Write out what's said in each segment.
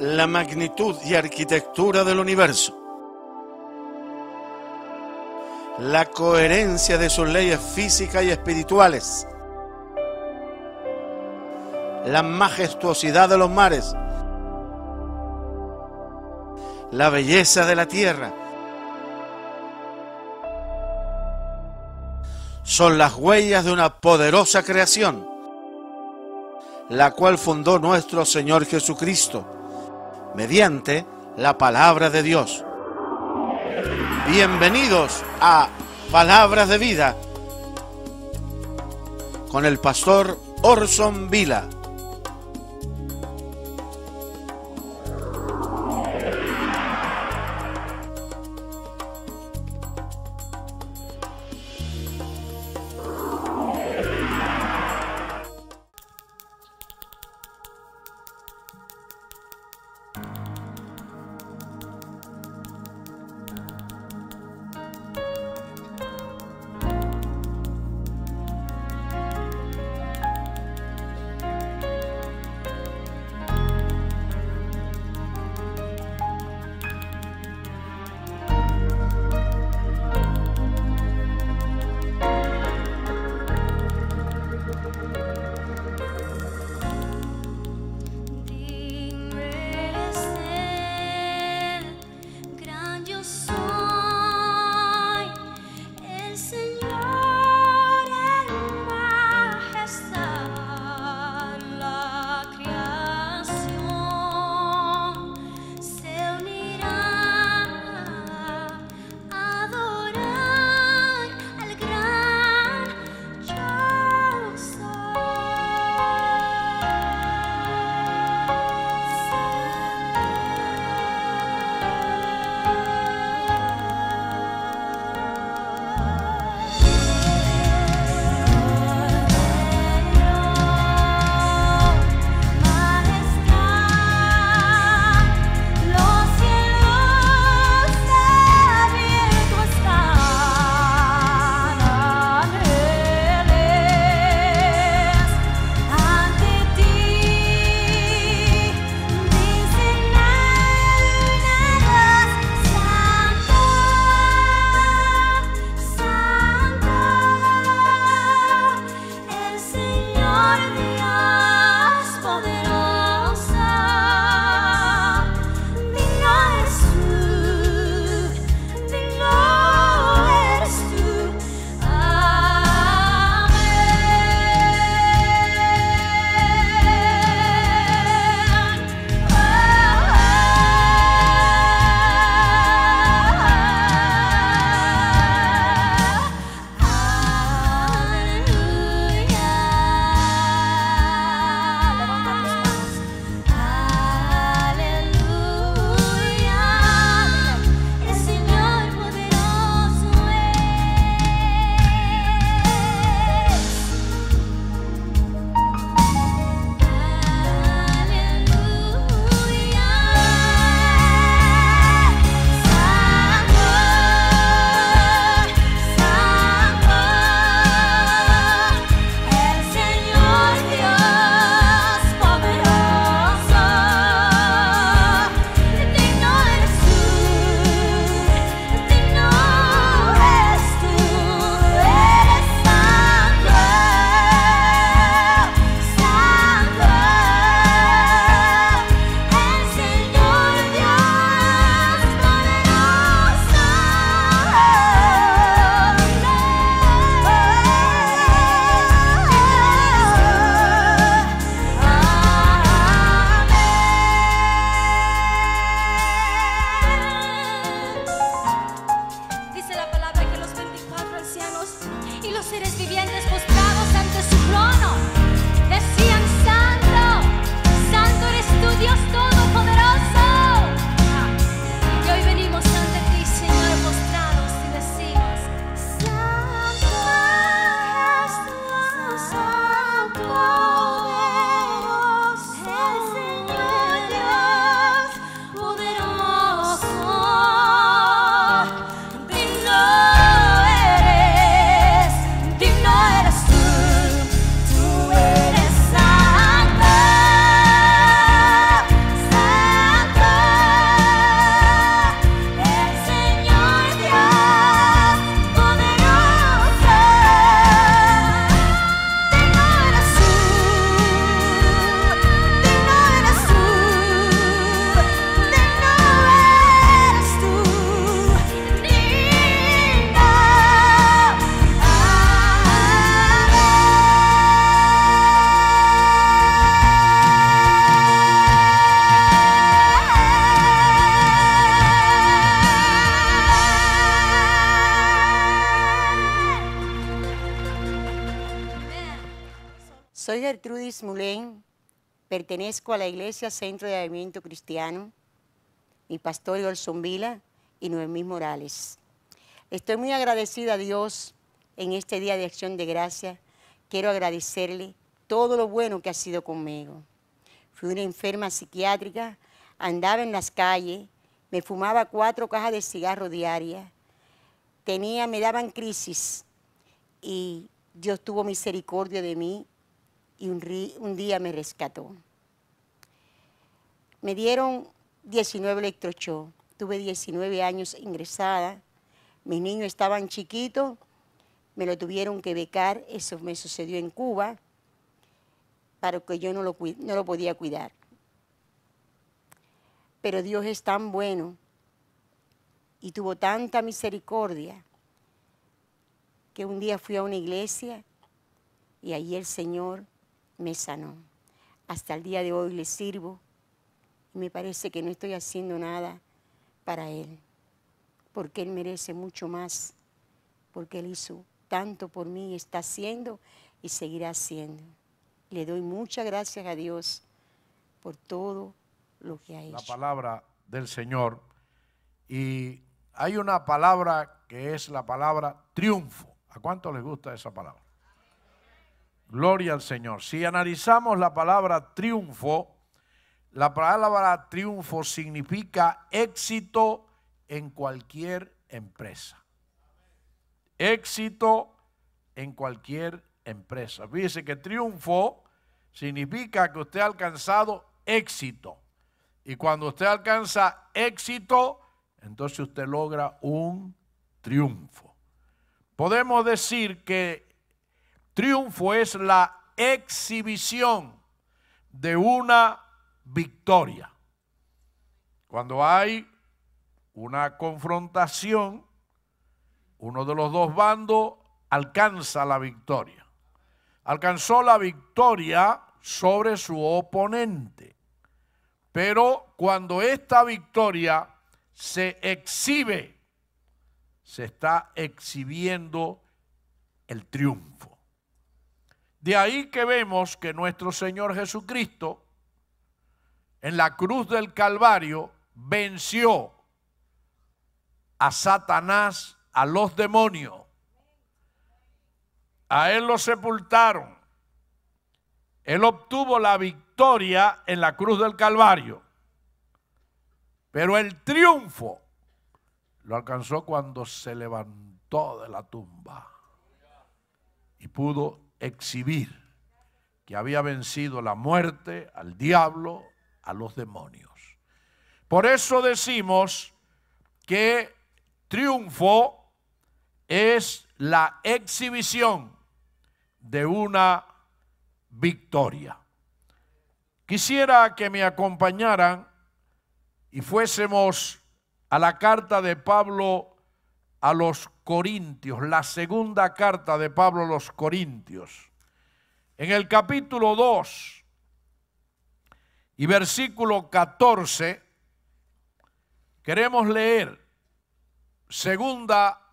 la magnitud y arquitectura del universo, la coherencia de sus leyes físicas y espirituales, la majestuosidad de los mares, la belleza de la tierra. Son las huellas de una poderosa creación, la cual fundó nuestro Señor Jesucristo mediante la palabra de Dios. Bienvenidos a Palabras de Vida con el pastor Orson Vila. Pertenezco a la Iglesia Centro de Avivamiento Cristiano, mi pastor Olson Vila y Noemí Morales. Estoy muy agradecida a Dios en este día de acción de Gracia. Quiero agradecerle todo lo bueno que ha sido conmigo. Fui una enferma psiquiátrica, andaba en las calles, me fumaba cuatro cajas de cigarro diarias, tenía, me daban crisis y Dios tuvo misericordia de mí y un, día me rescató. Me dieron 19 electrochocs. Tuve 19 años ingresada. Mis niños estaban chiquitos. Me lo tuvieron que becar. Eso me sucedió en Cuba para que yo no lo, no lo podía cuidar. Pero Dios es tan bueno y tuvo tanta misericordia que un día fui a una iglesia y allí el Señor me sanó. Hasta el día de hoy le sirvo y me parece que no estoy haciendo nada para Él, porque Él merece mucho más, porque Él hizo tanto por mí, está haciendo y seguirá haciendo. Le doy muchas gracias a Dios por todo lo que ha hecho. La palabra del Señor. Y hay una palabra que es la palabra triunfo. ¿A cuánto les gusta esa palabra? Gloria al Señor. Si analizamos la palabra triunfo, la palabra triunfo significa éxito en cualquier empresa. Éxito en cualquier empresa. Fíjese que triunfo significa que usted ha alcanzado éxito. Y cuando usted alcanza éxito, entonces usted logra un triunfo. Podemos decir que triunfo es la exhibición de una victoria. Cuando hay una confrontación, uno de los dos bandos alcanza la victoria. Alcanzó la victoria sobre su oponente. Pero cuando esta victoria se exhibe, se está exhibiendo el triunfo. De ahí que vemos que nuestro Señor Jesucristo en la cruz del Calvario venció a Satanás, a los demonios. A él lo sepultaron. Él obtuvo la victoria en la cruz del Calvario. Pero el triunfo lo alcanzó cuando se levantó de la tumba y pudo exhibir que había vencido la muerte, al diablo, a los demonios. Por eso decimos que triunfo es la exhibición de una victoria. Quisiera que me acompañaran y fuésemos a la carta de Pablo a los Corintios, la segunda carta de Pablo a los Corintios. En el capítulo 2 y versículo 14, queremos leer segunda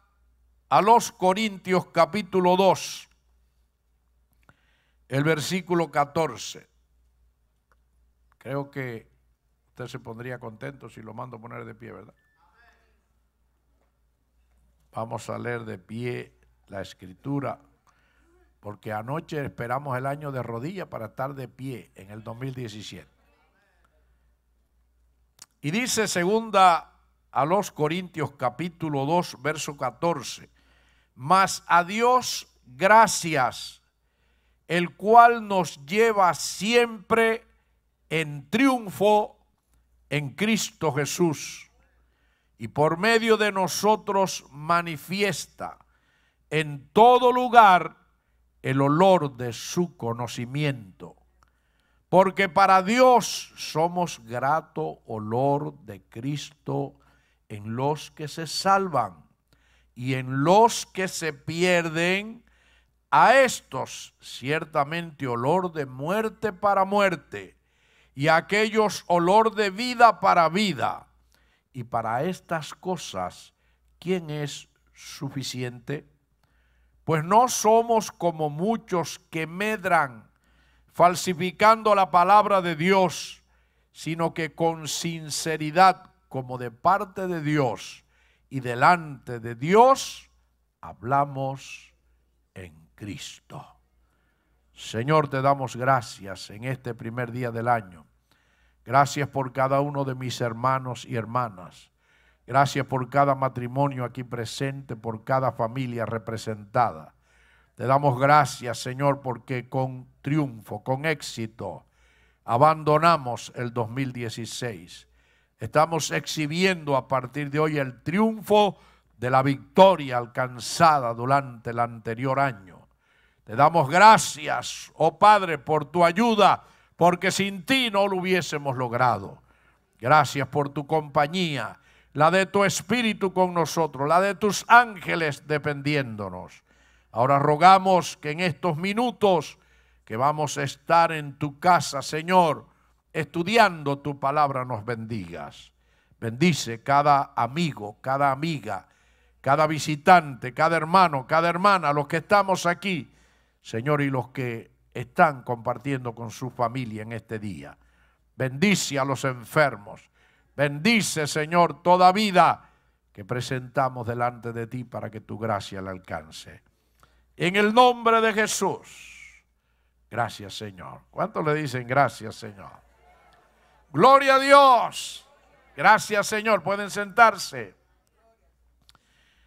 a los Corintios capítulo 2, el versículo 14. Creo que usted se pondría contento si lo mando a poner de pie, ¿verdad? Vamos a leer de pie la escritura, porque anoche esperamos el año de rodilla para estar de pie en el 2017. Y dice segunda a los Corintios capítulo 2, verso 14, mas a Dios gracias, el cual nos lleva siempre en triunfo en Cristo Jesús y por medio de nosotros manifiesta en todo lugar el olor de su conocimiento. Porque para Dios somos grato olor de Cristo en los que se salvan y en los que se pierden. A estos ciertamente olor de muerte para muerte y a aquellos olor de vida para vida y para estas cosas, ¿quién es suficiente? Pues no somos como muchos que medran falsificando la palabra de Dios, sino que con sinceridad, como de parte de Dios y delante de Dios, hablamos en Cristo. Señor, te damos gracias en este primer día del año Gracias por cada uno de mis hermanos y hermanas. Gracias por cada matrimonio aquí presente, por cada familia representada. Te damos gracias, Señor, porque con triunfo, con éxito, abandonamos el 2016. Estamos exhibiendo a partir de hoy el triunfo de la victoria alcanzada durante el anterior año. Te damos gracias, oh Padre, por tu ayuda porque sin ti no lo hubiésemos logrado. Gracias por tu compañía, la de tu espíritu con nosotros, la de tus ángeles dependiéndonos. Ahora rogamos que en estos minutos que vamos a estar en tu casa, Señor, estudiando tu palabra, nos bendigas. Bendice cada amigo, cada amiga, cada visitante, cada hermano, cada hermana, los que estamos aquí, Señor, y los que están compartiendo con su familia en este día. Bendice a los enfermos. Bendice, Señor, toda vida que presentamos delante de ti para que tu gracia le alcance. En el nombre de Jesús. Gracias, Señor. ¿Cuántos le dicen gracias, Señor? Gloria a Dios. Gracias, Señor. Pueden sentarse.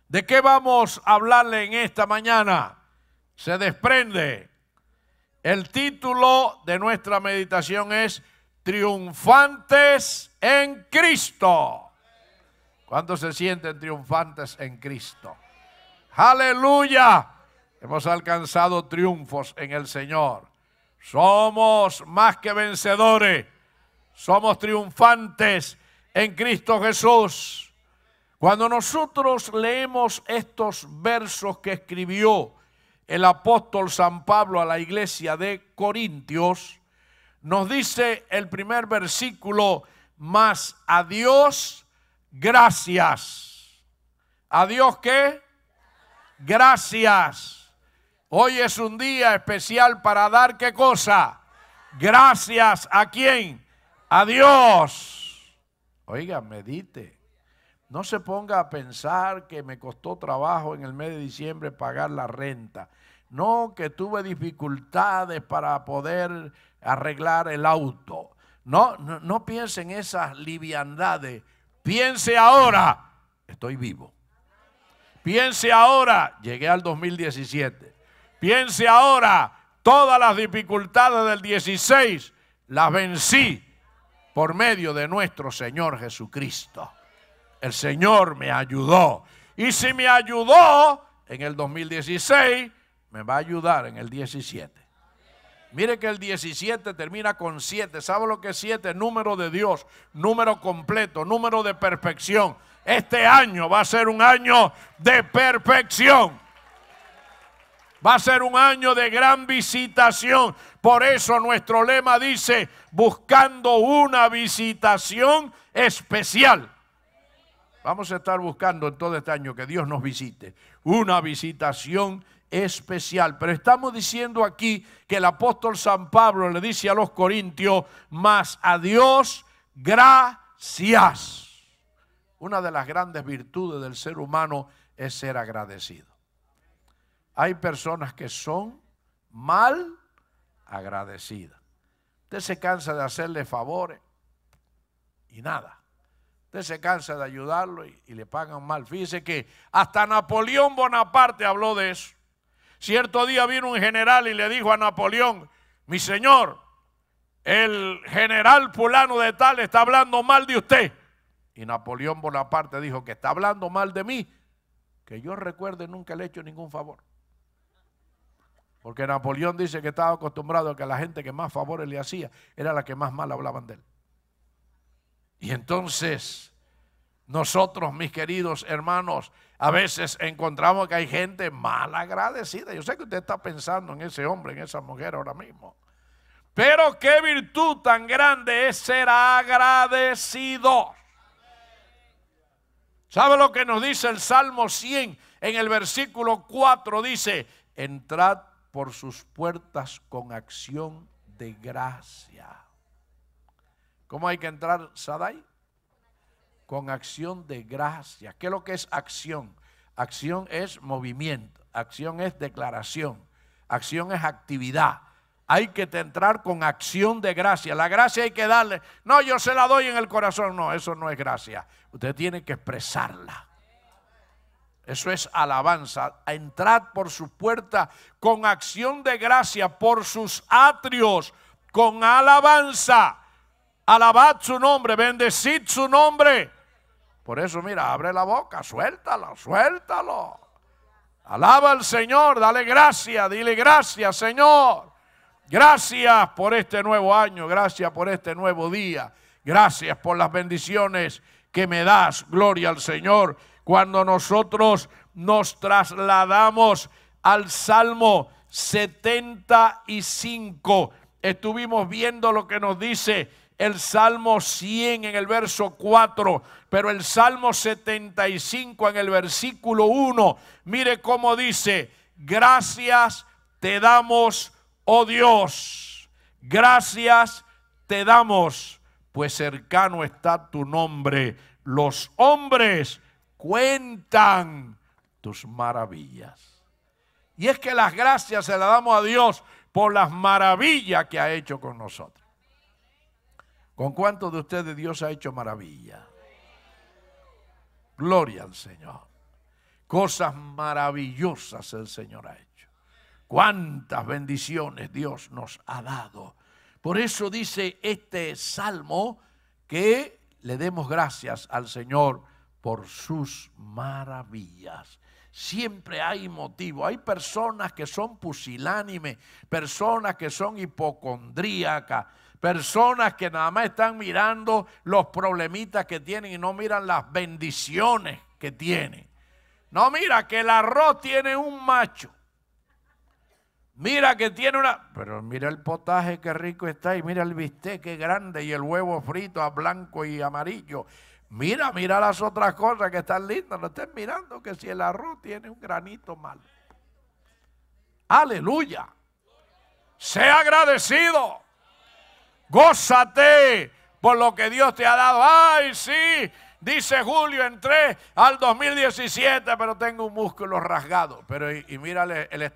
¿De qué vamos a hablarle en esta mañana? Se desprende el título de nuestra meditación es Triunfantes en Cristo. ¿Cuántos se sienten triunfantes en Cristo? Aleluya. Hemos alcanzado triunfos en el Señor. Somos más que vencedores. Somos triunfantes en Cristo Jesús. Cuando nosotros leemos estos versos que escribió el apóstol San Pablo a la iglesia de Corintios, nos dice el primer versículo, más a Dios gracias. ¿A Dios qué? Gracias. Hoy es un día especial para dar qué cosa? Gracias a quién? A Dios. Oiga, medite. No se ponga a pensar que me costó trabajo en el mes de diciembre pagar la renta. No, que tuve dificultades para poder arreglar el auto. No, no, piense en esas liviandades. Piense ahora, estoy vivo. Piense ahora, llegué al 2017. Piense ahora, todas las dificultades del 16 las vencí por medio de nuestro Señor Jesucristo. El Señor me ayudó. Y si me ayudó en el 2016, me va a ayudar en el 17. Mire que el 17 termina con 7. ¿Sabe lo que es 7? Número de Dios, número completo, número de perfección. Este año va a ser un año de perfección. Va a ser un año de gran visitación. Por eso nuestro lema dice, buscando una visitación especial. Vamos a estar buscando en todo este año que Dios nos visite. Una visitación especial especial. Pero estamos diciendo aquí que el apóstol San Pablo le dice a los corintios, más a Dios gracias. Una de las grandes virtudes del ser humano es ser agradecido. Hay personas que son mal agradecidas. Usted se cansa de hacerle favores y nada. Usted se cansa de ayudarlo y, y le pagan mal. Fíjese que hasta Napoleón Bonaparte habló de eso. Cierto día vino un general y le dijo a Napoleón, mi señor, el general fulano de tal está hablando mal de usted. Y Napoleón Bonaparte dijo que está hablando mal de mí, que yo recuerde nunca le he hecho ningún favor. Porque Napoleón dice que estaba acostumbrado a que la gente que más favores le hacía era la que más mal hablaban de él. Y entonces nosotros, mis queridos hermanos, a veces encontramos que hay gente mal agradecida. Yo sé que usted está pensando en ese hombre, en esa mujer ahora mismo. Pero qué virtud tan grande es ser agradecido. ¿Sabe lo que nos dice el Salmo 100? En el versículo 4 dice, entrad por sus puertas con acción de gracia. ¿Cómo hay que entrar, Sadai? con acción de gracia. ¿Qué es lo que es acción? Acción es movimiento, acción es declaración, acción es actividad. Hay que entrar con acción de gracia. La gracia hay que darle. No, yo se la doy en el corazón. No, eso no es gracia. Usted tiene que expresarla. Eso es alabanza. Entrad por su puerta con acción de gracia, por sus atrios, con alabanza. Alabad su nombre, bendecid su nombre por eso, mira, abre la boca, suéltalo, suéltalo. Alaba al Señor, dale gracias, dile gracias, Señor. Gracias por este nuevo año, gracias por este nuevo día, gracias por las bendiciones que me das. Gloria al Señor. Cuando nosotros nos trasladamos al Salmo 75, estuvimos viendo lo que nos dice el Salmo 100 en el verso 4, pero el Salmo 75 en el versículo 1, mire cómo dice, gracias te damos, oh Dios, gracias te damos, pues cercano está tu nombre. Los hombres cuentan tus maravillas. Y es que las gracias se las damos a Dios por las maravillas que ha hecho con nosotros. ¿Con cuántos de ustedes Dios ha hecho maravilla? Gloria al Señor. Cosas maravillosas el Señor ha hecho. Cuántas bendiciones Dios nos ha dado. Por eso dice este salmo que le demos gracias al Señor por sus maravillas. Siempre hay motivo. Hay personas que son pusilánime, personas que son hipocondríacas Personas que nada más están mirando los problemitas que tienen y no miran las bendiciones que tienen. No mira que el arroz tiene un macho. Mira que tiene una... Pero mira el potaje, que rico está. Y mira el bistec, que grande. Y el huevo frito a blanco y amarillo. Mira, mira las otras cosas que están lindas. No estén mirando que si el arroz tiene un granito mal. Aleluya. Sea agradecido. Gózate por lo que Dios te ha dado. Ay, sí, Dice Julio, entré al 2017, pero tengo un músculo rasgado. Pero y, mírale el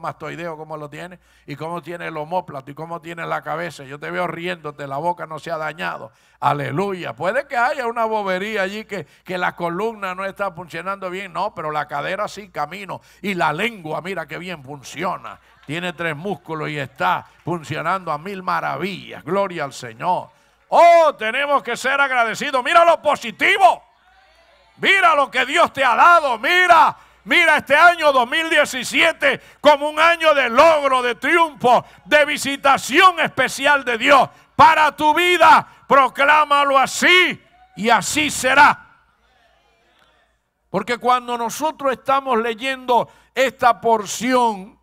mastoideo cómo lo tiene, y cómo tiene el homóplato, y cómo tiene la cabeza. Yo te veo riéndote, la boca no se ha dañado. Aleluya. Puede que haya una bobería allí que, que la columna no está funcionando bien. No, pero la cadera sí camino. Y la lengua, mira qué bien funciona. Tiene tres músculos y está funcionando a mil maravillas. Gloria al Señor. Oh, tenemos que ser agradecidos. Mira lo positivo. Mira lo que Dios te ha dado. Mira, mira este año 2017 como un año de logro, de triunfo, de visitación especial de Dios para tu vida. Proclámalo así y así será. Porque cuando nosotros estamos leyendo esta porción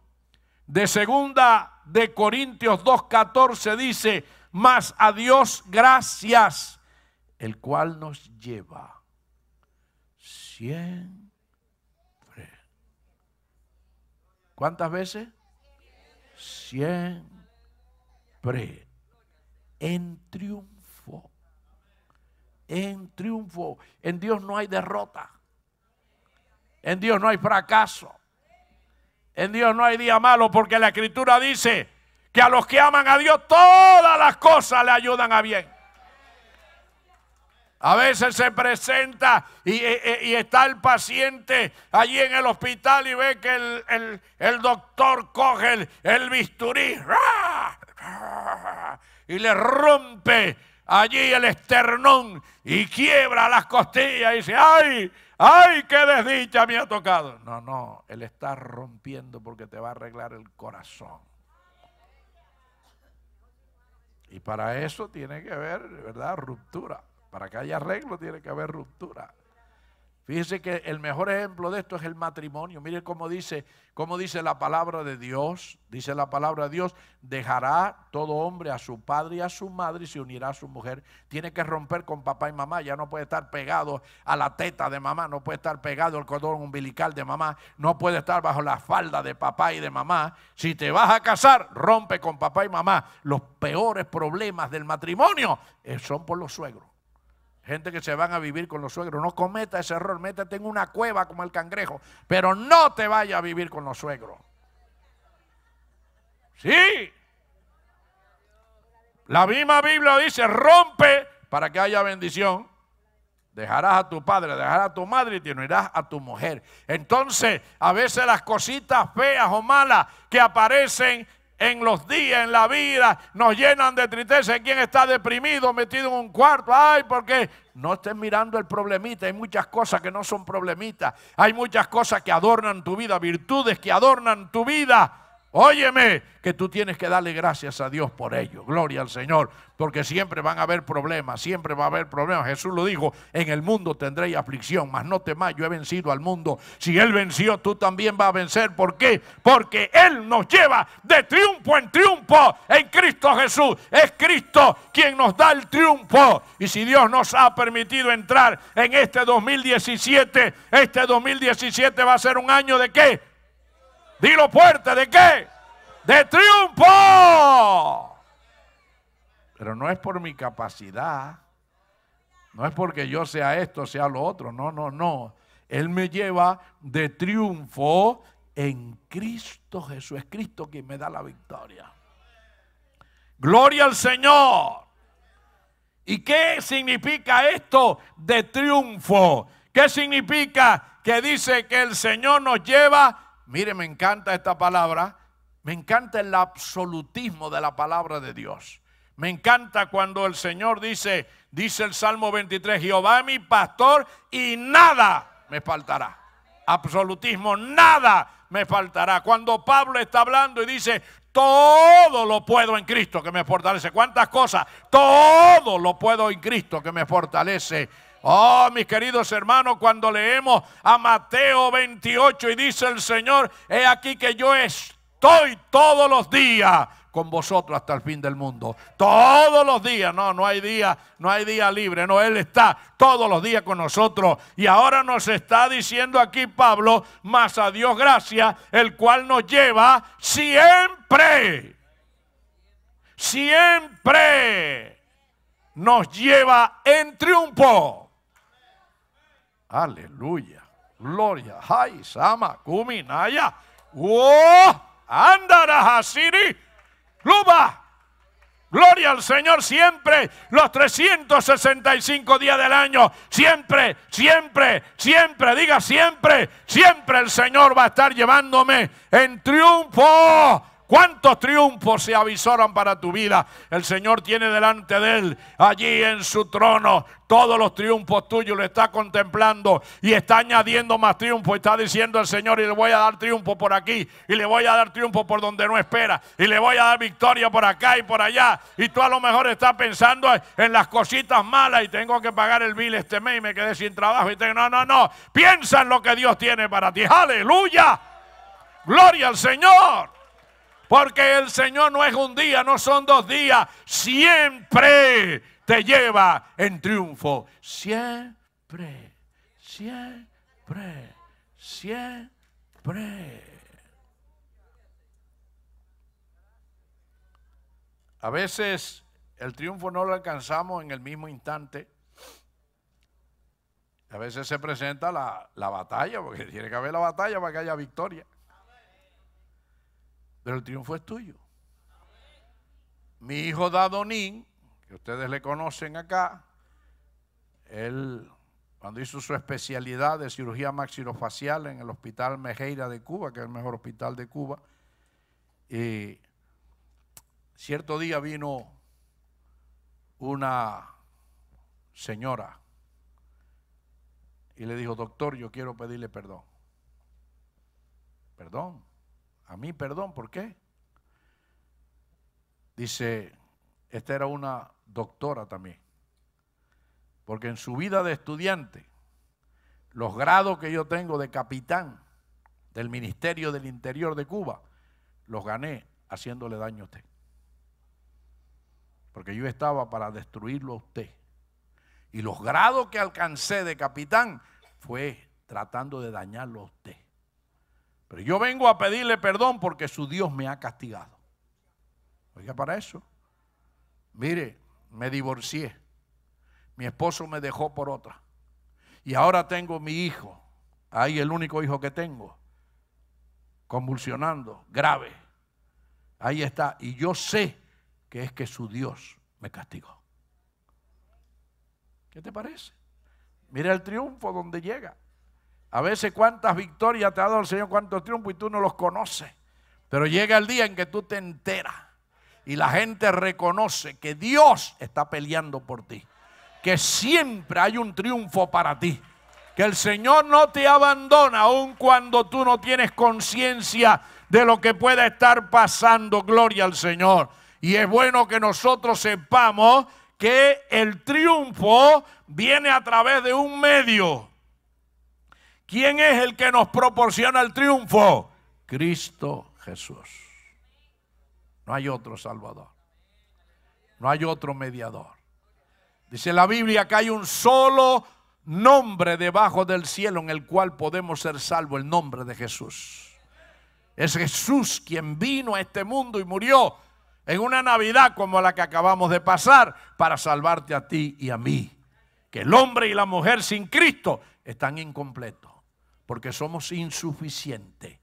de segunda de Corintios 2:14 dice, más a Dios gracias, el cual nos lleva siempre. ¿Cuántas veces? Siempre. En triunfo. En triunfo. En Dios no hay derrota. En Dios no hay fracaso. En Dios no hay día malo porque la escritura dice, que a los que aman a Dios todas las cosas le ayudan a bien. A veces se presenta y, eh, eh, está el paciente allí en el hospital y ve que el, doctor coge el, el bisturí y le rompe allí el esternón y quiebra las costillas y dice, ay, ay, qué desdicha me ha tocado. No, no, él está rompiendo porque te va a arreglar el corazón. Y para eso tiene que haber, ¿verdad? Ruptura. Para que haya arreglo tiene que haber ruptura. Fíjese que el mejor ejemplo de esto es el matrimonio. Mire cómo dice, cómo dice la palabra de Dios. Dice la palabra de Dios, dejará todo hombre a su padre y a su madre y se unirá a su mujer. Tiene que romper con papá y mamá. Ya no puede estar pegado a la teta de mamá, no puede estar pegado al cordón umbilical de mamá, no puede estar bajo la falda de papá y de mamá. Si te vas a casar, rompe con papá y mamá. Los peores problemas del matrimonio eh, son por los suegros. Gente que se van a vivir con los suegros. No cometa ese error. Métete en una cueva como el cangrejo. Pero no te vaya a vivir con los suegros. Sí. La misma Biblia dice, rompe para que haya bendición. Dejarás a tu padre, dejarás a tu madre y te unirás a tu mujer. Entonces, a veces las cositas feas o malas que aparecen en los días, en la vida, nos llenan de tristeza. ¿Quién está deprimido, metido en un cuarto? Ay, porque no estés mirando el problemita. Hay muchas cosas que no son problemitas. Hay muchas cosas que adornan tu vida, virtudes que adornan tu vida. Óyeme, que tú tienes que darle gracias a Dios por ello. Gloria al Señor, porque siempre van a haber problemas, siempre va a haber problemas. Jesús lo dijo, en el mundo tendréis aflicción, mas no temáis, yo he vencido al mundo. Si Él venció, tú también vas a vencer. ¿Por qué? Porque Él nos lleva de triunfo en triunfo en Cristo Jesús. Es Cristo quien nos da el triunfo. Y si Dios nos ha permitido entrar en este 2017, este 2017 va a ser un año de qué? Dilo fuerte, ¿de qué? De triunfo. Pero no es por mi capacidad. No es porque yo sea esto, sea lo otro. No, no, no. Él me lleva de triunfo en Cristo Jesús. Es Cristo quien me da la victoria. Gloria al Señor. ¿Y qué significa esto de triunfo? ¿Qué significa que dice que el Señor nos lleva Mire, me encanta esta palabra. Me encanta el absolutismo de la palabra de Dios. Me encanta cuando el Señor dice, dice el Salmo 23, Jehová es mi pastor y nada me faltará. Absolutismo, nada me faltará. Cuando Pablo está hablando y dice, todo lo puedo en Cristo que me fortalece. ¿Cuántas cosas? Todo lo puedo en Cristo que me fortalece. Oh, mis queridos hermanos, cuando leemos a Mateo 28 y dice el Señor, he aquí que yo estoy todos los días con vosotros hasta el fin del mundo. Todos los días, no, no hay día, no hay día libre, no, Él está todos los días con nosotros. Y ahora nos está diciendo aquí Pablo, más a Dios gracias, el cual nos lleva siempre, siempre nos lleva en triunfo Aleluya. Gloria. Hay sama kuminaya. Oh, andara hasiri. Luba. Gloria al Señor siempre, los 365 días del año, siempre, siempre, siempre, diga siempre, siempre el Señor va a estar llevándome en triunfo ¿Cuántos triunfos se avisoran para tu vida? El Señor tiene delante de Él, allí en su trono, todos los triunfos tuyos, lo está contemplando y está añadiendo más triunfo. Está diciendo el Señor, y le voy a dar triunfo por aquí, y le voy a dar triunfo por donde no espera, y le voy a dar victoria por acá y por allá. Y tú a lo mejor estás pensando en las cositas malas y tengo que pagar el bill este mes y me quedé sin trabajo. Y te, no, no, no, piensa en lo que Dios tiene para ti. Aleluya. Gloria al Señor. Porque el Señor no es un día, no son dos días. Siempre te lleva en triunfo. Siempre, siempre, siempre. A veces el triunfo no lo alcanzamos en el mismo instante. A veces se presenta la, la batalla, porque tiene que haber la batalla para que haya victoria pero el triunfo es tuyo. Mi hijo Dadonín, que ustedes le conocen acá, él cuando hizo su especialidad de cirugía maxilofacial en el Hospital Mejeira de Cuba, que es el mejor hospital de Cuba, y cierto día vino una señora y le dijo, doctor, yo quiero pedirle perdón. Perdón. A mí, perdón, ¿por qué? Dice, esta era una doctora también. Porque en su vida de estudiante, los grados que yo tengo de capitán del Ministerio del Interior de Cuba, los gané haciéndole daño a usted. Porque yo estaba para destruirlo a usted. Y los grados que alcancé de capitán fue tratando de dañarlo a usted yo vengo a pedirle perdón porque su Dios me ha castigado. Oiga, para eso. Mire, me divorcié. Mi esposo me dejó por otra. Y ahora tengo mi hijo. Ahí el único hijo que tengo. Convulsionando, grave. Ahí está. Y yo sé que es que su Dios me castigó. ¿Qué te parece? Mira el triunfo donde llega. A veces cuántas victorias te ha dado el Señor, cuántos triunfos y tú no los conoces. Pero llega el día en que tú te enteras y la gente reconoce que Dios está peleando por ti. Que siempre hay un triunfo para ti. Que el Señor no te abandona aun cuando tú no tienes conciencia de lo que pueda estar pasando. Gloria al Señor. Y es bueno que nosotros sepamos que el triunfo viene a través de un medio. ¿Quién es el que nos proporciona el triunfo? Cristo Jesús. No hay otro Salvador. No hay otro mediador. Dice la Biblia que hay un solo nombre debajo del cielo en el cual podemos ser salvos, el nombre de Jesús. Es Jesús quien vino a este mundo y murió en una Navidad como la que acabamos de pasar para salvarte a ti y a mí. Que el hombre y la mujer sin Cristo están incompletos porque somos insuficientes.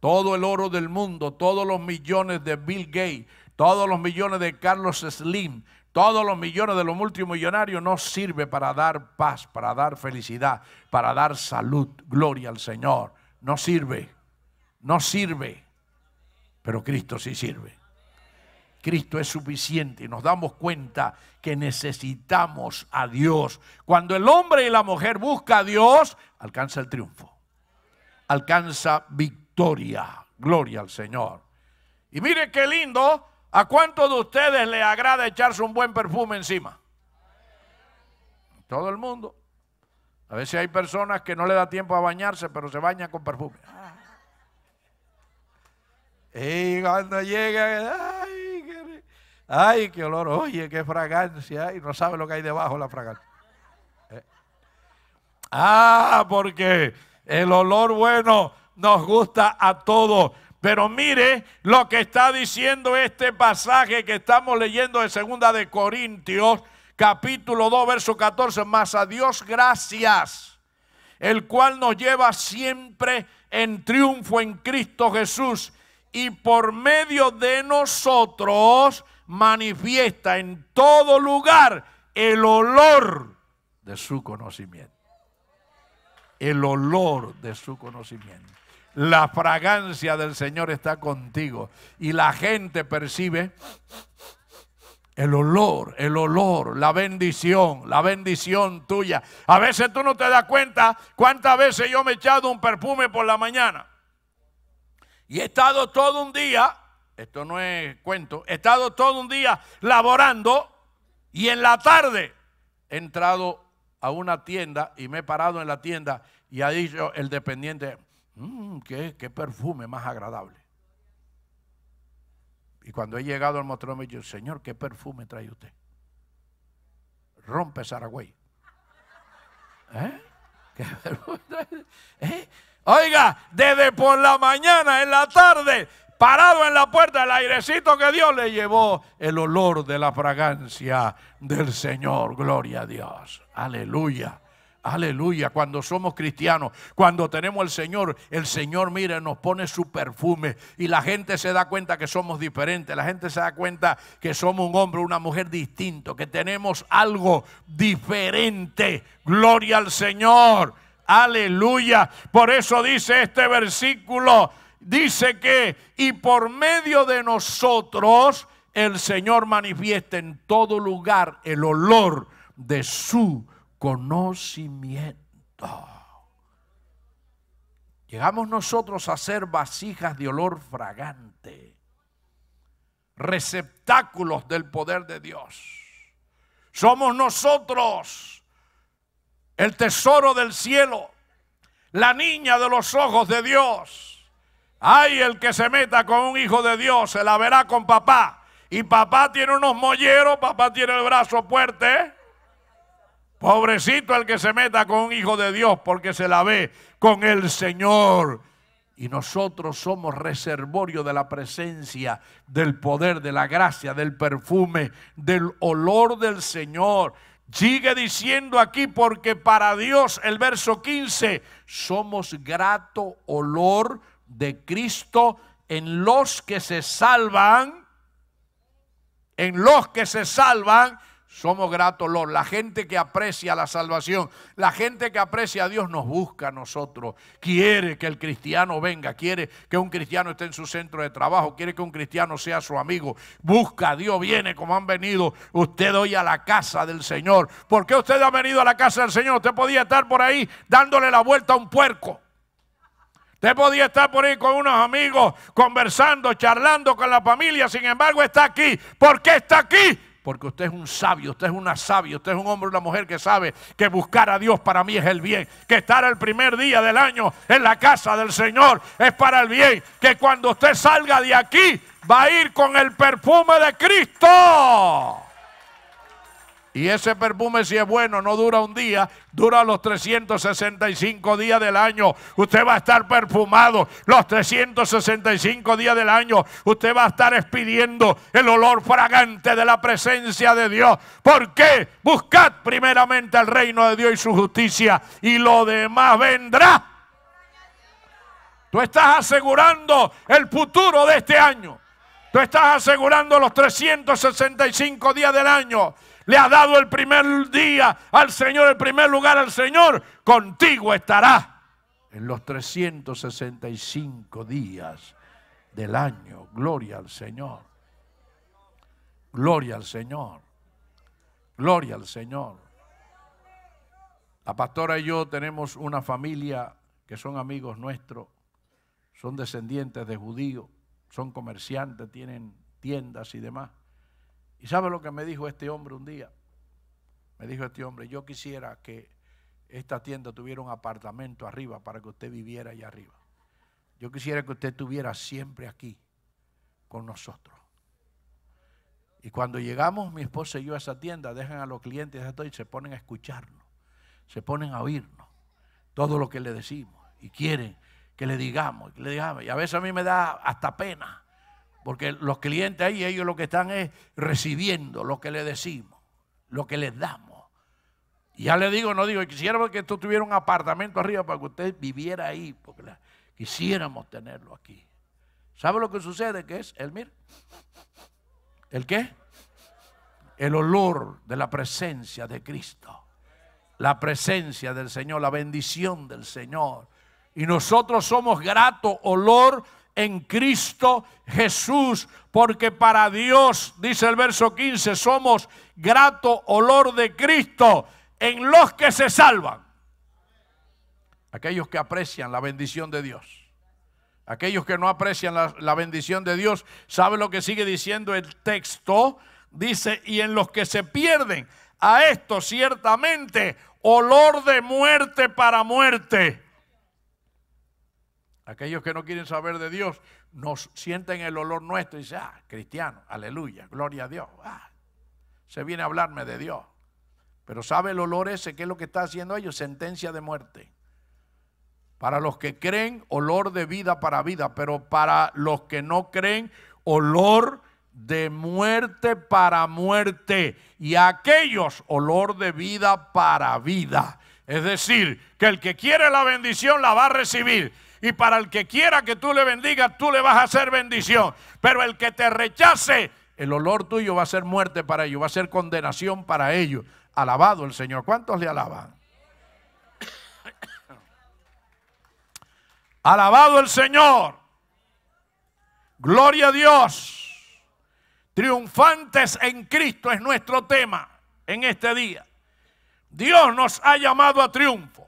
Todo el oro del mundo, todos los millones de Bill Gates, todos los millones de Carlos Slim, todos los millones de los multimillonarios no sirve para dar paz, para dar felicidad, para dar salud. Gloria al Señor. No sirve. No sirve. Pero Cristo sí sirve. Cristo es suficiente y nos damos cuenta que necesitamos a Dios. Cuando el hombre y la mujer busca a Dios, alcanza el triunfo, alcanza victoria. Gloria al Señor. Y mire qué lindo, ¿a cuántos de ustedes le agrada echarse un buen perfume encima? Todo el mundo. A veces hay personas que no le da tiempo a bañarse, pero se bañan con perfume. Y cuando llega, ay, qué, ay, qué olor, oye, qué fragancia, y no sabe lo que hay debajo de la fragancia. Ah, porque el olor bueno nos gusta a todos. Pero mire lo que está diciendo este pasaje que estamos leyendo de segunda de Corintios, capítulo 2, verso 14, más a Dios gracias, el cual nos lleva siempre en triunfo en Cristo Jesús y por medio de nosotros manifiesta en todo lugar el olor de su conocimiento el olor de su conocimiento. La fragancia del Señor está contigo y la gente percibe el olor, el olor, la bendición, la bendición tuya. A veces tú no te das cuenta cuántas veces yo me he echado un perfume por la mañana. Y he estado todo un día, esto no es cuento, he estado todo un día laborando y en la tarde he entrado a una tienda y me he parado en la tienda y ha dicho el dependiente, mmm, qué, perfume más agradable. Y cuando he llegado al mostrón me dijo Señor, ¿qué perfume trae usted? Rompe Saragüey. ¿Eh? ¿Eh? Oiga, desde por la mañana, en la tarde, parado en la puerta, el airecito que Dios le llevó, el olor de la fragancia del Señor, gloria a Dios. Aleluya. Aleluya, cuando somos cristianos, cuando tenemos al Señor, el Señor, mire, nos pone su perfume y la gente se da cuenta que somos diferentes, la gente se da cuenta que somos un hombre, una mujer distinto, que tenemos algo diferente. Gloria al Señor, aleluya. Por eso dice este versículo, dice que, y por medio de nosotros, el Señor manifiesta en todo lugar el olor de su conocimiento. Llegamos nosotros a ser vasijas de olor fragante, receptáculos del poder de Dios. Somos nosotros el tesoro del cielo, la niña de los ojos de Dios. Ay, el que se meta con un hijo de Dios se la verá con papá. Y papá tiene unos molleros, papá tiene el brazo fuerte. ¿eh? Pobrecito el que se meta con un hijo de Dios porque se la ve con el Señor. Y nosotros somos reservorio de la presencia, del poder, de la gracia, del perfume, del olor del Señor. Sigue diciendo aquí porque para Dios, el verso 15, somos grato olor de Cristo en los que se salvan, en los que se salvan somos gratos, los, La gente que aprecia la salvación, la gente que aprecia a Dios nos busca a nosotros. Quiere que el cristiano venga, quiere que un cristiano esté en su centro de trabajo, quiere que un cristiano sea su amigo. Busca a Dios, viene como han venido usted hoy a la casa del Señor. ¿Por qué usted ha venido a la casa del Señor? Usted podía estar por ahí dándole la vuelta a un puerco. Usted podía estar por ahí con unos amigos, conversando, charlando con la familia. Sin embargo, está aquí. ¿Por qué está aquí? porque usted es un sabio, usted es una sabia, usted es un hombre, una mujer que sabe que buscar a Dios para mí es el bien, que estar el primer día del año en la casa del Señor es para el bien, que cuando usted salga de aquí va a ir con el perfume de Cristo. Y ese perfume si es bueno, no dura un día, dura los 365 días del año. Usted va a estar perfumado los 365 días del año. Usted va a estar expidiendo el olor fragante de la presencia de Dios. ¿Por qué? Buscad primeramente el reino de Dios y su justicia y lo demás vendrá. Tú estás asegurando el futuro de este año. Tú estás asegurando los 365 días del año le ha dado el primer día al Señor, el primer lugar al Señor, contigo estará en los 365 días del año. Gloria al Señor. Gloria al Señor. Gloria al Señor. La pastora y yo tenemos una familia que son amigos nuestros, son descendientes de judíos, son comerciantes, tienen tiendas y demás. ¿Y sabe lo que me dijo este hombre un día? Me dijo este hombre, yo quisiera que esta tienda tuviera un apartamento arriba para que usted viviera allá arriba. Yo quisiera que usted estuviera siempre aquí con nosotros. Y cuando llegamos, mi esposa y yo a esa tienda, dejan a los clientes y se ponen a escucharnos, se ponen a oírnos, todo lo que le decimos, y quieren que le digamos, que le digamos. Y a veces a mí me da hasta pena porque los clientes ahí, ellos lo que están es recibiendo lo que le decimos, lo que les damos. ya le digo, no digo, quisiéramos que esto tuviera un apartamento arriba para que usted viviera ahí, porque quisiéramos tenerlo aquí. ¿Sabe lo que sucede? ¿Qué es? El mir. ¿El qué? El olor de la presencia de Cristo. La presencia del Señor, la bendición del Señor. Y nosotros somos grato olor en Cristo Jesús, porque para Dios, dice el verso 15, somos grato olor de Cristo en los que se salvan. Aquellos que aprecian la bendición de Dios. Aquellos que no aprecian la, la bendición de Dios, ¿sabe lo que sigue diciendo el texto? Dice, y en los que se pierden, a esto ciertamente olor de muerte para muerte Aquellos que no quieren saber de Dios nos sienten el olor nuestro y dicen, ah, cristiano, aleluya, gloria a Dios. Ah, se viene a hablarme de Dios. Pero sabe el olor ese, ¿Qué es lo que está haciendo ellos? Sentencia de muerte. Para los que creen, olor de vida para vida, pero para los que no creen, olor de muerte para muerte. Y aquellos, olor de vida para vida. Es decir, que el que quiere la bendición la va a recibir. Y para el que quiera que tú le bendigas, tú le vas a hacer bendición. Pero el que te rechace, el olor tuyo va a ser muerte para ellos, va a ser condenación para ellos. Alabado el Señor. ¿Cuántos le alaban? Alabado el Señor. Gloria a Dios. Triunfantes en Cristo es nuestro tema en este día. Dios nos ha llamado a triunfo.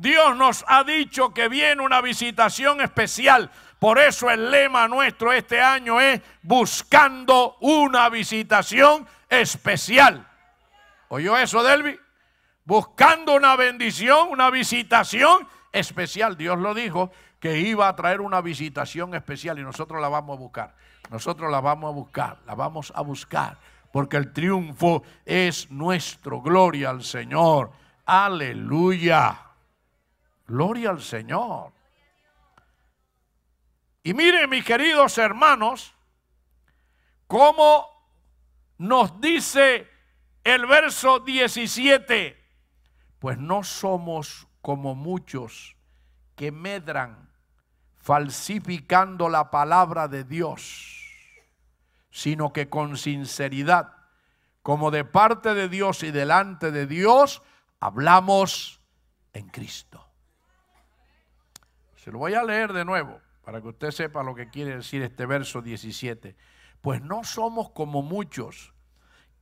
Dios nos ha dicho que viene una visitación especial. Por eso el lema nuestro este año es buscando una visitación especial. ¿Oyó eso, Delvi? Buscando una bendición, una visitación especial. Dios lo dijo que iba a traer una visitación especial y nosotros la vamos a buscar. Nosotros la vamos a buscar, la vamos a buscar, porque el triunfo es nuestro. Gloria al Señor. Aleluya. Gloria al Señor. Y miren mis queridos hermanos, cómo nos dice el verso 17, pues no somos como muchos que medran falsificando la palabra de Dios, sino que con sinceridad, como de parte de Dios y delante de Dios, hablamos en Cristo. Se lo voy a leer de nuevo para que usted sepa lo que quiere decir este verso 17. Pues no somos como muchos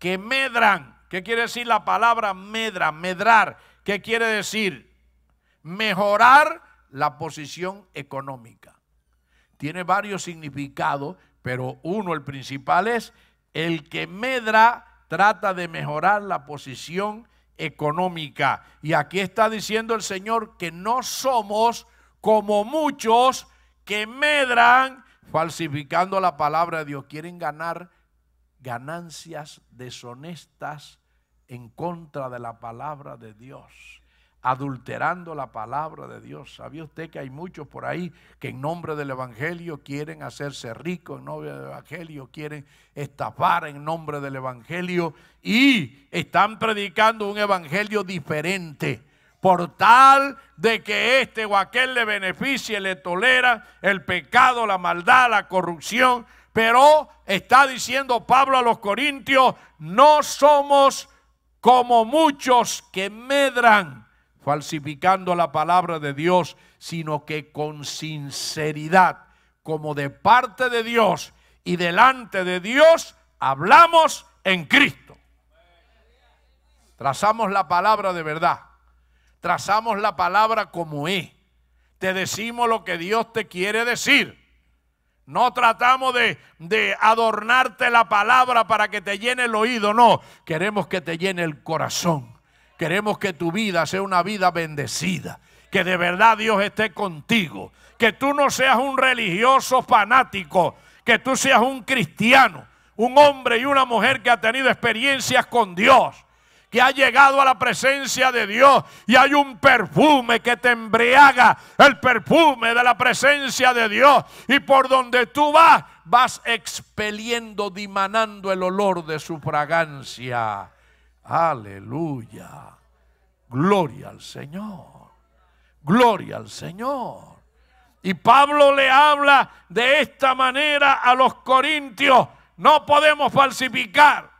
que medran. ¿Qué quiere decir la palabra medra? Medrar. ¿Qué quiere decir? Mejorar la posición económica. Tiene varios significados, pero uno, el principal es el que medra trata de mejorar la posición económica. Y aquí está diciendo el Señor que no somos como muchos que medran falsificando la palabra de Dios, quieren ganar ganancias deshonestas en contra de la palabra de Dios, adulterando la palabra de Dios. ¿Sabía usted que hay muchos por ahí que en nombre del Evangelio quieren hacerse ricos, en nombre del Evangelio quieren estafar en nombre del Evangelio y están predicando un Evangelio diferente? por tal de que este o aquel le beneficie, le tolera el pecado, la maldad, la corrupción. Pero está diciendo Pablo a los Corintios, no somos como muchos que medran falsificando la palabra de Dios, sino que con sinceridad, como de parte de Dios y delante de Dios, hablamos en Cristo. Trazamos la palabra de verdad trazamos la palabra como es. Te decimos lo que Dios te quiere decir. No tratamos de, adornarte la palabra para que te llene el oído, no. Queremos que te llene el corazón. Queremos que tu vida sea una vida bendecida. Que de verdad Dios esté contigo. Que tú no seas un religioso fanático. Que tú seas un cristiano. Un hombre y una mujer que ha tenido experiencias con Dios que ha llegado a la presencia de Dios y hay un perfume que te embriaga, el perfume de la presencia de Dios y por donde tú vas vas expeliendo, dimanando el olor de su fragancia. Aleluya. Gloria al Señor. Gloria al Señor. Y Pablo le habla de esta manera a los corintios. No podemos falsificar.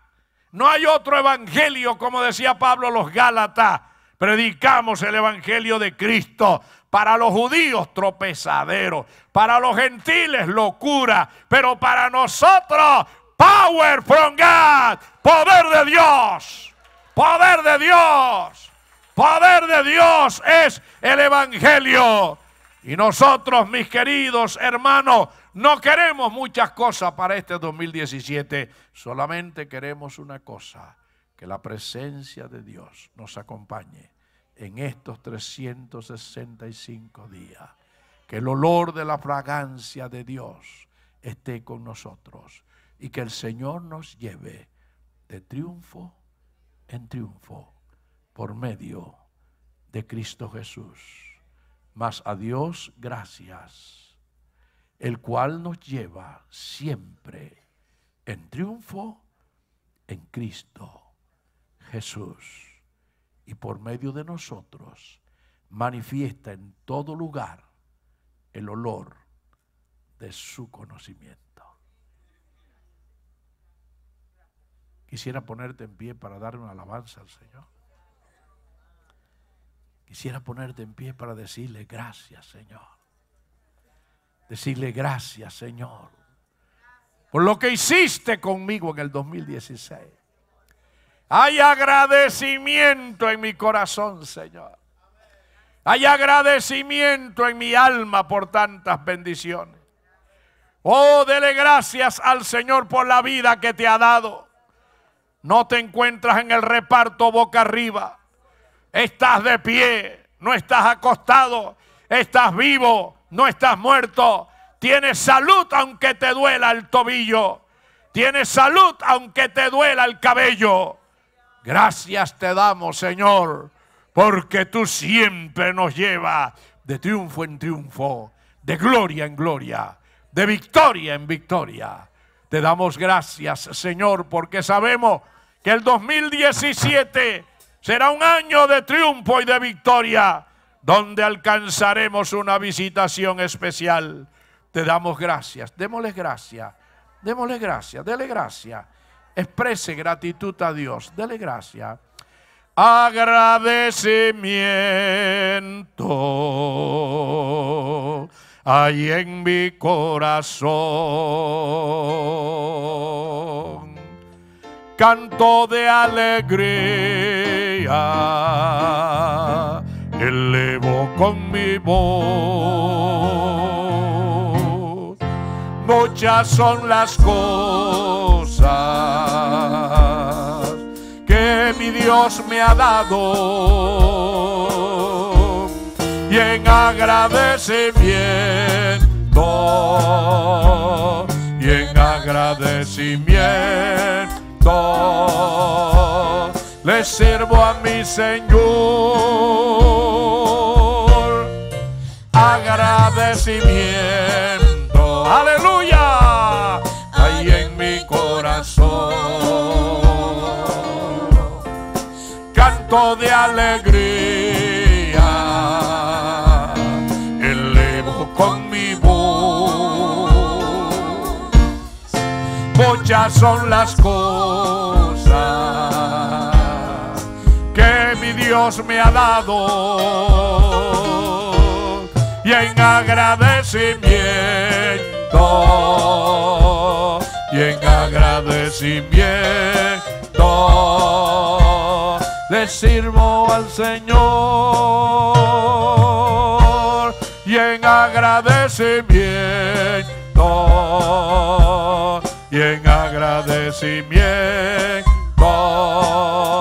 No hay otro evangelio, como decía Pablo los Gálatas. Predicamos el evangelio de Cristo. Para los judíos tropezadero, para los gentiles locura, pero para nosotros power from God, poder de Dios, poder de Dios, poder de Dios es el evangelio. Y nosotros, mis queridos hermanos, no queremos muchas cosas para este 2017, solamente queremos una cosa, que la presencia de Dios nos acompañe en estos 365 días, que el olor de la fragancia de Dios esté con nosotros y que el Señor nos lleve de triunfo en triunfo por medio de Cristo Jesús. Mas a Dios gracias el cual nos lleva siempre en triunfo en Cristo Jesús y por medio de nosotros manifiesta en todo lugar el olor de su conocimiento. Quisiera ponerte en pie para dar una alabanza al Señor. Quisiera ponerte en pie para decirle gracias, Señor. Decirle gracias, Señor, por lo que hiciste conmigo en el 2016. Hay agradecimiento en mi corazón, Señor. Hay agradecimiento en mi alma por tantas bendiciones. Oh, dele gracias al Señor por la vida que te ha dado. No te encuentras en el reparto boca arriba. Estás de pie, no estás acostado, estás vivo, no estás muerto. Tienes salud aunque te duela el tobillo. Tienes salud aunque te duela el cabello. Gracias te damos, Señor, porque tú siempre nos llevas de triunfo en triunfo, de gloria en gloria, de victoria en victoria. Te damos gracias, Señor, porque sabemos que el 2017 será un año de triunfo y de victoria donde alcanzaremos una visitación especial. Te damos gracias, démosle gracias, démosle gracias, dele gracias. Exprese gratitud a Dios, dele gracias. Agradecimiento hay en mi corazón. Canto de alegría elevo con mi voz. Muchas son las cosas que mi Dios me ha dado y en agradecimiento y en agradecimiento le sirvo a mi Señor. Agradecimiento, aleluya, Ahí en mi corazón. Canto de alegría, elevo con mi voz. Muchas son las cosas Dios me ha dado. Y en agradecimiento, y en agradecimiento, le sirvo al Señor. Y en agradecimiento, y en agradecimiento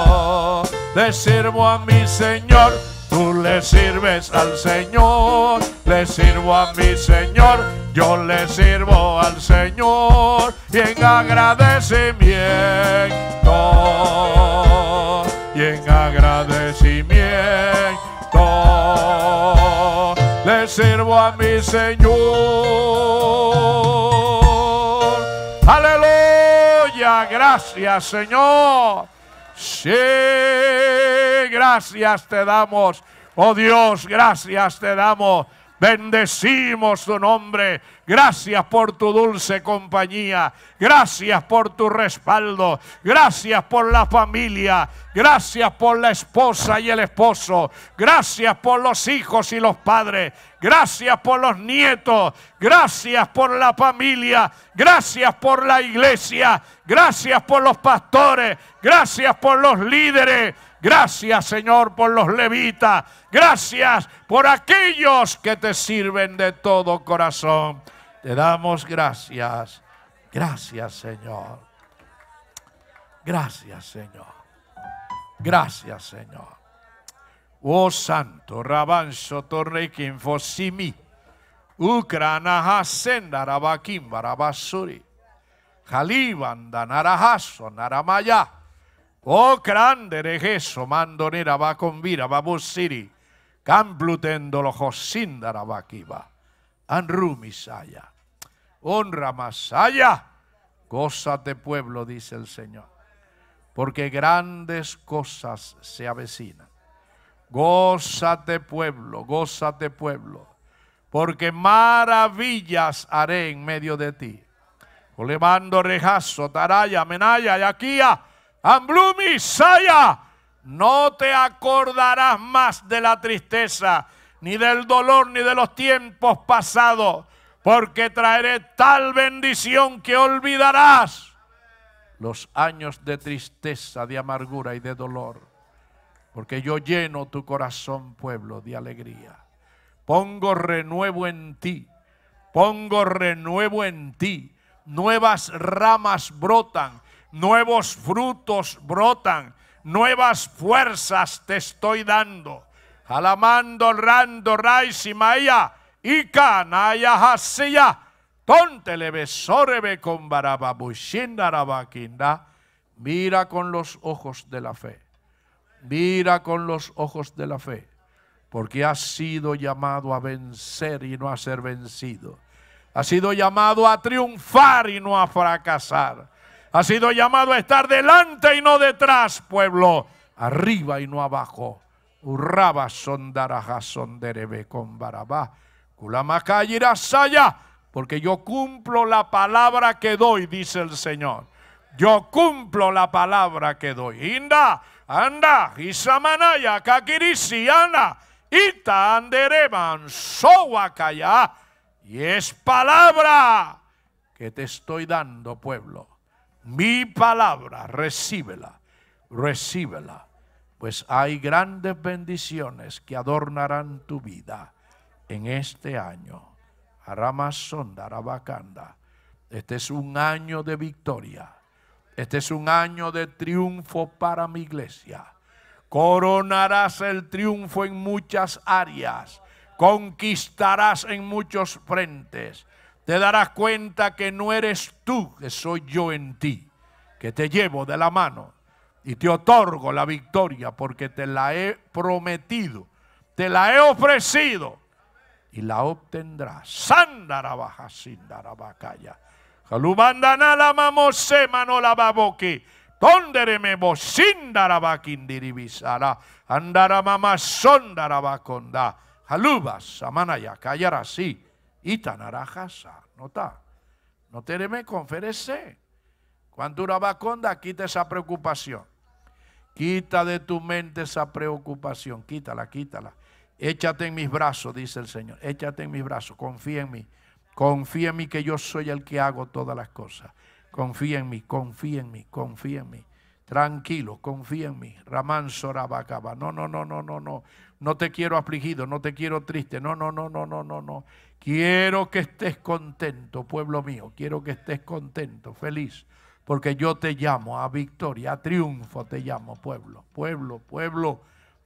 le sirvo a mi Señor. Tú le sirves al Señor, le sirvo a mi Señor, yo le sirvo al Señor y en agradecimiento, y en agradecimiento, le sirvo a mi Señor. Aleluya, gracias Señor. Sí, gracias te damos. Oh Dios, gracias te damos Bendecimos tu nombre. Gracias por tu dulce compañía. Gracias por tu respaldo. Gracias por la familia. Gracias por la esposa y el esposo. Gracias por los hijos y los padres. Gracias por los nietos. Gracias por la familia. Gracias por la iglesia. Gracias por los pastores. Gracias por los líderes. Gracias Señor por los levitas. Gracias por aquellos que te sirven de todo corazón. Te damos gracias. Gracias Señor. Gracias Señor. Gracias Señor. Oh Santo, Rabancho, Torrequín, Fosimi, Ucrana, Hasenda, Barabasuri, Jalíbanda, Narajazo, Naramaya. Oh, grande mando mandonera va con vira, va siri, camplutendo los va aquí va. saya, Honra masaya. Gózate pueblo, dice el Señor. Porque grandes cosas se avecinan. Gózate pueblo, gózate pueblo. Porque maravillas haré en medio de ti. mando rejazo, taraya, menaya, yaquía Amblumi, Saya, no te acordarás más de la tristeza, ni del dolor, ni de los tiempos pasados, porque traeré tal bendición que olvidarás los años de tristeza, de amargura y de dolor, porque yo lleno tu corazón, pueblo, de alegría. Pongo renuevo en ti, pongo renuevo en ti, nuevas ramas brotan nuevos frutos brotan, nuevas fuerzas te estoy dando. Alamando, rando, y maya, y canaya, con barababushinda, Mira con los ojos de la fe. Mira con los ojos de la fe. Porque has sido llamado a vencer y no a ser vencido. Has sido llamado a triunfar y no a fracasar. Ha sido llamado a estar delante y no detrás, pueblo. Arriba y no abajo. Urraba sondaraja sonderebe con barabá. saya. Porque yo cumplo la palabra que doy, dice el Señor. Yo cumplo la palabra que doy. Inda, anda, isamanaya, kakirisi, anda, ita, andereban, Y es palabra que te estoy dando, pueblo mi palabra, recíbela, recíbela, pues hay grandes bendiciones que adornarán tu vida en este año. Aramasondarabacanda. Este es un año de victoria. Este es un año de triunfo para mi iglesia. Coronarás el triunfo en muchas áreas. Conquistarás en muchos frentes te darás cuenta que no eres tú, que soy yo en ti, que te llevo de la mano y te otorgo la victoria porque te la he prometido, te la he ofrecido y la obtendrás. Sandarabaja, sindarabacaya. Jalubandana la mamose, manola baboque. Tonderemebo, sindarabaquindiribisara. Andara mamá, sondarabaconda. Jalubas, ya callar así y nota. No tenemos conférese, Cuando una vaconda, quita esa preocupación. Quita de tu mente esa preocupación. Quítala, quítala. Échate en mis brazos, dice el Señor. Échate en mis brazos. Confía en mí. Confía en mí que yo soy el que hago todas las cosas. Confía en mí, confía en mí, confía en mí. Tranquilo, confía en mí. Ramán Sorabacaba. No, no, no, no, no, no. No te quiero afligido, no te quiero triste. No, no, no, no, no, no, no. Quiero que estés contento, pueblo mío. Quiero que estés contento, feliz. Porque yo te llamo a victoria, a triunfo te llamo, pueblo, pueblo, pueblo,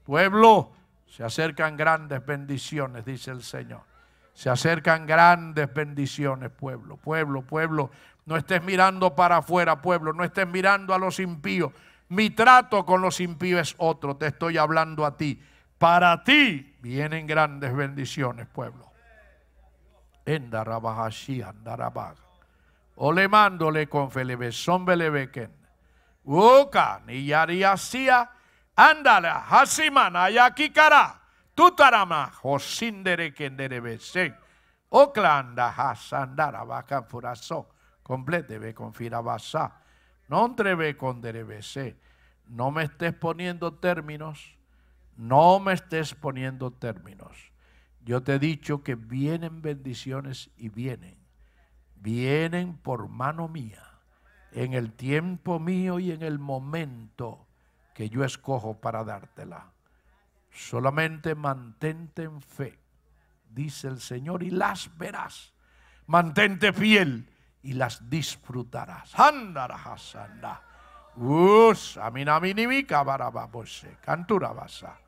pueblo. Se acercan grandes bendiciones, dice el Señor. Se acercan grandes bendiciones, pueblo, pueblo, pueblo. No estés mirando para afuera, pueblo. No estés mirando a los impíos. Mi trato con los impíos es otro. Te estoy hablando a ti. Para ti vienen grandes bendiciones, pueblo. Olemándole con felebezón belebequen. Uka, ni yariasia, ándale, hasimana, yakikara, tutarama, josindere dereken Oklanda, hasandara, bacan furazo, complete, ve con firabasa, con derebese. No me estés poniendo términos no me estés poniendo términos. Yo te he dicho que vienen bendiciones y vienen. Vienen por mano mía, en el tiempo mío y en el momento que yo escojo para dártela. Solamente mantente en fe, dice el Señor, y las verás. Mantente fiel y las disfrutarás. Andarás, andarás. Us, aminamini, cantura basa.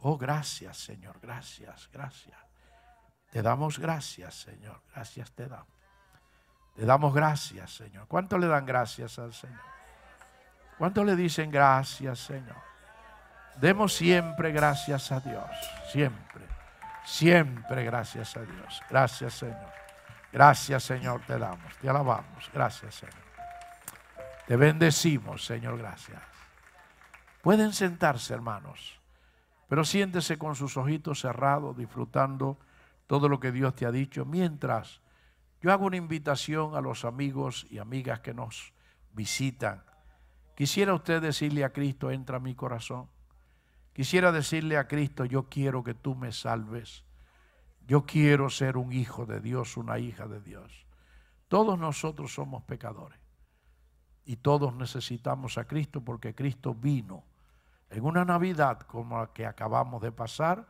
Oh, gracias, Señor, gracias, gracias. Te damos gracias, Señor, gracias te damos. Te damos gracias, Señor. ¿Cuánto le dan gracias al Señor? ¿Cuánto le dicen gracias, Señor? Demos siempre gracias a Dios, siempre, siempre gracias a Dios. Gracias, Señor. Gracias, Señor, te damos, te alabamos. Gracias, Señor. Te bendecimos, Señor, gracias. Pueden sentarse, hermanos, pero siéntese con sus ojitos cerrados, disfrutando todo lo que Dios te ha dicho, mientras yo hago una invitación a los amigos y amigas que nos visitan. Quisiera usted decirle a Cristo, entra a mi corazón. Quisiera decirle a Cristo, yo quiero que tú me salves. Yo quiero ser un hijo de Dios, una hija de Dios. Todos nosotros somos pecadores y todos necesitamos a Cristo porque Cristo vino en una Navidad como la que acabamos de pasar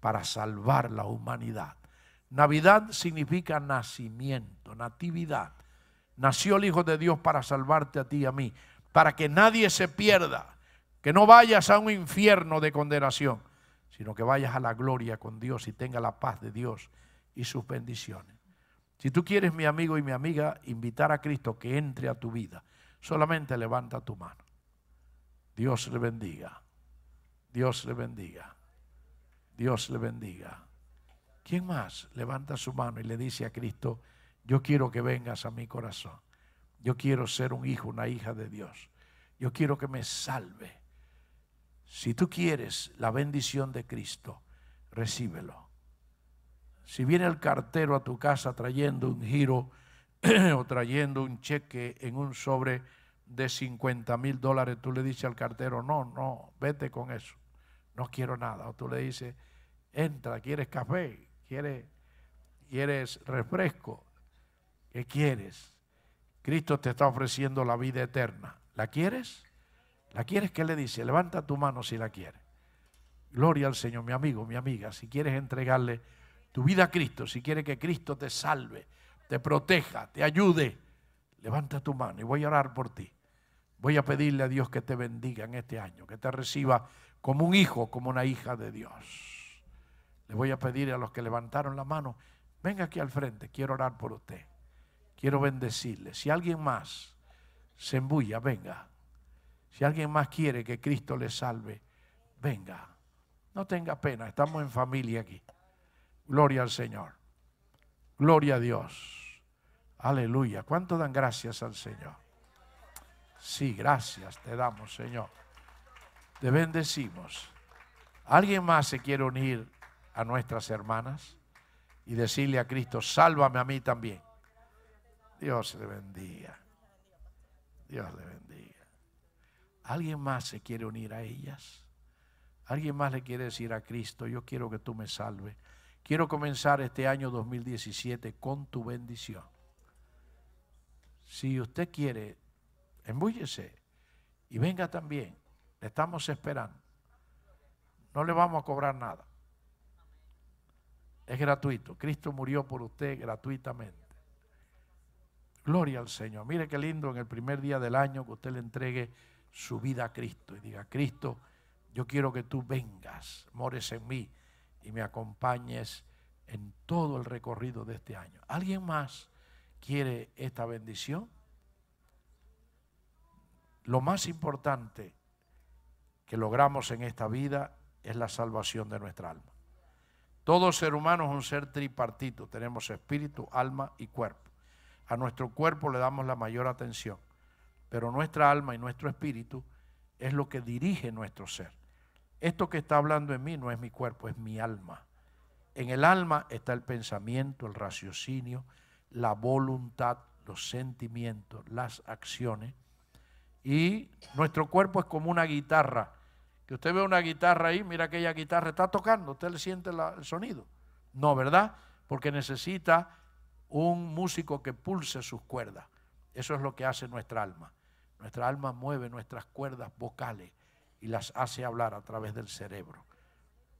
para salvar la humanidad. Navidad significa nacimiento, natividad. Nació el Hijo de Dios para salvarte a ti y a mí, para que nadie se pierda, que no vayas a un infierno de condenación, sino que vayas a la gloria con Dios y tenga la paz de Dios y sus bendiciones. Si tú quieres, mi amigo y mi amiga, invitar a Cristo que entre a tu vida, solamente levanta tu mano. Dios le bendiga. Dios le bendiga. Dios le bendiga. ¿Quién más levanta su mano y le dice a Cristo, yo quiero que vengas a mi corazón? Yo quiero ser un hijo, una hija de Dios. Yo quiero que me salve. Si tú quieres la bendición de Cristo, recíbelo. Si viene el cartero a tu casa trayendo un giro o trayendo un cheque en un sobre, de 50 mil dólares, tú le dices al cartero, no, no, vete con eso, no quiero nada. O tú le dices, entra, ¿quieres café? ¿Quieres, quieres refresco? ¿Qué quieres? Cristo te está ofreciendo la vida eterna. ¿La quieres? ¿La quieres? ¿Qué le dice? Levanta tu mano si la quieres. Gloria al Señor, mi amigo, mi amiga, si quieres entregarle tu vida a Cristo, si quieres que Cristo te salve, te proteja, te ayude, levanta tu mano y voy a orar por ti. Voy a pedirle a Dios que te bendiga en este año, que te reciba como un hijo, como una hija de Dios. Le voy a pedir a los que levantaron la mano, venga aquí al frente, quiero orar por usted. Quiero bendecirle. Si alguien más se embulla, venga. Si alguien más quiere que Cristo le salve, venga. No tenga pena, estamos en familia aquí. Gloria al Señor. Gloria a Dios. Aleluya. ¿Cuánto dan gracias al Señor? Sí, gracias te damos, Señor. Te bendecimos. ¿Alguien más se quiere unir a nuestras hermanas y decirle a Cristo, sálvame a mí también? Dios le bendiga. Dios le bendiga. ¿Alguien más se quiere unir a ellas? ¿Alguien más le quiere decir a Cristo, yo quiero que tú me salves? Quiero comenzar este año 2017 con tu bendición. Si usted quiere embúllese y venga también. Le estamos esperando. No le vamos a cobrar nada. Es gratuito. Cristo murió por usted gratuitamente. Gloria al Señor. Mire qué lindo en el primer día del año que usted le entregue su vida a Cristo y diga, Cristo, yo quiero que tú vengas, mores en mí y me acompañes en todo el recorrido de este año. ¿Alguien más quiere esta bendición? Lo más importante que logramos en esta vida es la salvación de nuestra alma. Todo ser humano es un ser tripartito. Tenemos espíritu, alma y cuerpo. A nuestro cuerpo le damos la mayor atención, pero nuestra alma y nuestro espíritu es lo que dirige nuestro ser. Esto que está hablando en mí no es mi cuerpo, es mi alma. En el alma está el pensamiento, el raciocinio, la voluntad, los sentimientos, las acciones y nuestro cuerpo es como una guitarra. Que usted ve una guitarra ahí, mira aquella guitarra, está tocando, usted le siente el sonido. No, ¿verdad? Porque necesita un músico que pulse sus cuerdas. Eso es lo que hace nuestra alma. Nuestra alma mueve nuestras cuerdas vocales y las hace hablar a través del cerebro.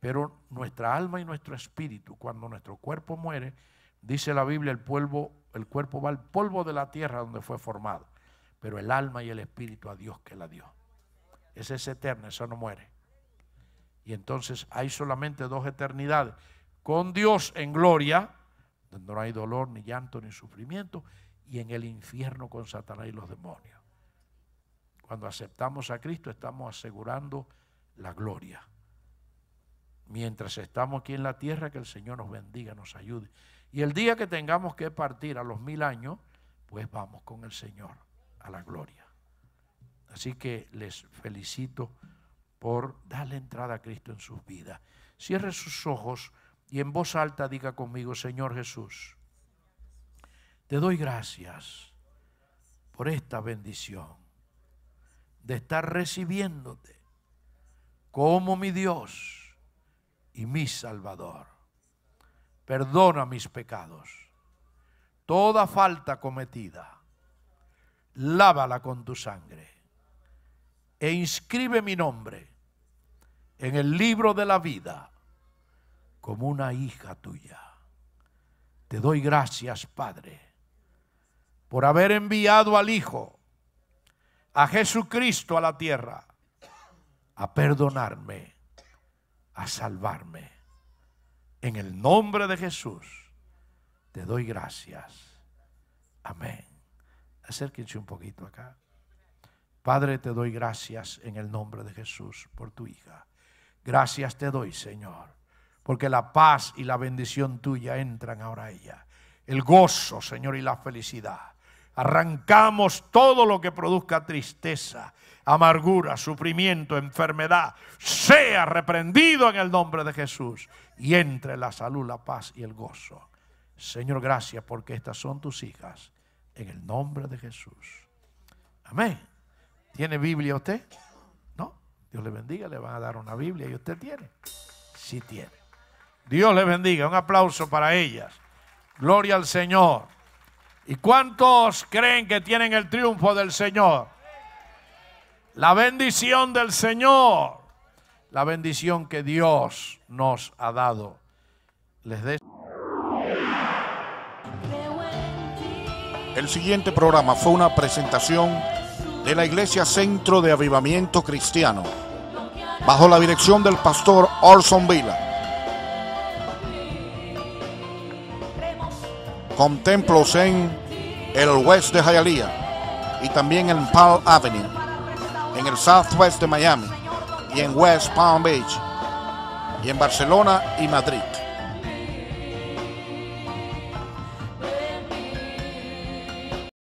Pero nuestra alma y nuestro espíritu, cuando nuestro cuerpo muere, dice la Biblia, el, polvo, el cuerpo va al polvo de la tierra donde fue formado pero el alma y el espíritu a Dios que la dio. Ese es eterno, eso no muere. Y entonces hay solamente dos eternidades, con Dios en gloria, donde no hay dolor, ni llanto, ni sufrimiento, y en el infierno con Satanás y los demonios. Cuando aceptamos a Cristo estamos asegurando la gloria. Mientras estamos aquí en la tierra, que el Señor nos bendiga, nos ayude. Y el día que tengamos que partir a los mil años, pues vamos con el Señor a la gloria. Así que les felicito por darle entrada a Cristo en sus vidas. Cierre sus ojos y en voz alta diga conmigo, Señor Jesús, te doy gracias por esta bendición de estar recibiéndote como mi Dios y mi Salvador. Perdona mis pecados, toda falta cometida lávala con tu sangre e inscribe mi nombre en el libro de la vida como una hija tuya. Te doy gracias, Padre, por haber enviado al Hijo, a Jesucristo a la tierra, a perdonarme, a salvarme. En el nombre de Jesús, te doy gracias. Amén. Acérquense un poquito acá. Padre, te doy gracias en el nombre de Jesús por tu hija. Gracias te doy, Señor, porque la paz y la bendición tuya entran ahora a ella. El gozo, Señor, y la felicidad. Arrancamos todo lo que produzca tristeza, amargura, sufrimiento, enfermedad. Sea reprendido en el nombre de Jesús y entre la salud, la paz y el gozo. Señor, gracias porque estas son tus hijas en el nombre de Jesús. Amén. ¿Tiene Biblia usted? No. Dios le bendiga, le van a dar una Biblia y usted tiene. Sí tiene. Dios le bendiga. Un aplauso para ellas. Gloria al Señor. ¿Y cuántos creen que tienen el triunfo del Señor? La bendición del Señor. La bendición que Dios nos ha dado. Les de. El siguiente programa fue una presentación de la Iglesia Centro de Avivamiento Cristiano, bajo la dirección del pastor Orson Vila. con templos en el West de Hialeah y también en Palm Avenue, en el Southwest de Miami y en West Palm Beach y en Barcelona y Madrid.